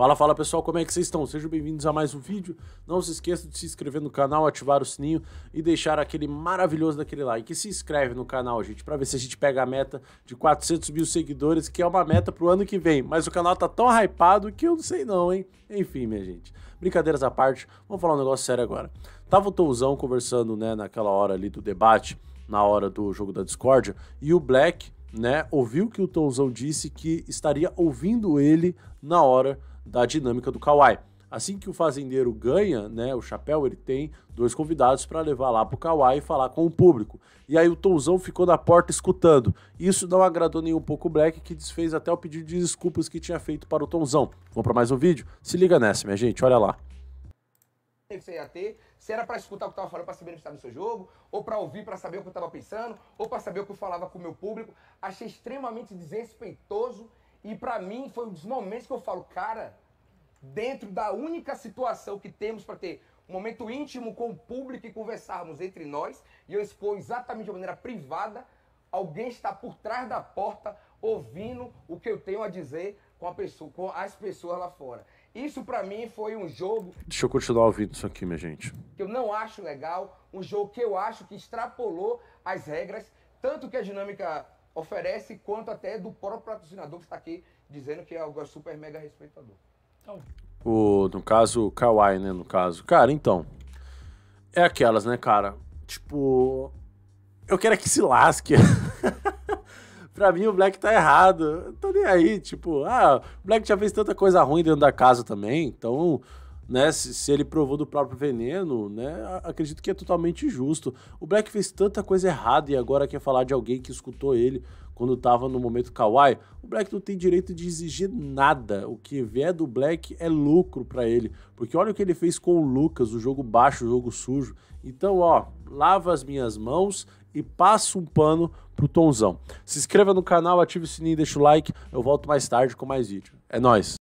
Fala, fala pessoal, como é que vocês estão? Sejam bem-vindos a mais um vídeo. Não se esqueça de se inscrever no canal, ativar o sininho e deixar aquele maravilhoso daquele like. E se inscreve no canal, gente, para ver se a gente pega a meta de 400 mil seguidores, que é uma meta pro ano que vem. Mas o canal tá tão hypado que eu não sei não, hein? Enfim, minha gente, brincadeiras à parte, vamos falar um negócio sério agora. Tava o Touzão conversando, né, naquela hora ali do debate, na hora do jogo da discórdia, e o Black, né, ouviu que o Touzão disse que estaria ouvindo ele na hora da dinâmica do Kauai. Assim que o fazendeiro ganha, né, o chapéu, ele tem dois convidados para levar lá o Kawhi e falar com o público. E aí o Tonzão ficou na porta escutando. Isso não agradou nem um pouco o Black, que desfez até o pedido de desculpas que tinha feito para o Tonzão. Vamos para mais um vídeo? Se liga nessa, minha gente, olha lá. Você ia ter, se era para escutar o que eu tava falando para saber se estava no seu jogo, ou para ouvir para saber o que eu tava pensando, ou para saber o que eu falava com o meu público, achei extremamente desrespeitoso e para mim foi um dos momentos que eu falo, cara, dentro da única situação que temos para ter um momento íntimo com o público e conversarmos entre nós, e eu expor exatamente de maneira privada, alguém está por trás da porta ouvindo o que eu tenho a dizer com a pessoa, com as pessoas lá fora. Isso para mim foi um jogo. Deixa eu continuar ouvindo isso aqui, minha gente. Que eu não acho legal, um jogo que eu acho que extrapolou as regras, tanto que a dinâmica oferece, quanto até do próprio patrocinador que está aqui dizendo que é algo super mega respeitador. Então. O, no caso, Kawhi, né? No caso. Cara, então. É aquelas, né, cara? Tipo. Eu quero é que se lasque. pra mim, o Black tá errado. Eu tô nem aí. Tipo, ah, o Black já fez tanta coisa ruim dentro da casa também. Então, né? Se, se, ele provou do próprio veneno, né? Acredito que é totalmente justo. O Black fez tanta coisa errada e agora quer falar de alguém que escutou ele quando estava no momento kawaii. O Black não tem direito de exigir nada. O que vier do Black é lucro para ele, porque olha o que ele fez com o Lucas, o jogo baixo, o jogo sujo. Então, ó, lava as minhas mãos e passa um pano pro Tonzão. Se inscreva no canal, ative o sininho, deixa o like. Eu volto mais tarde com mais vídeo. É nós.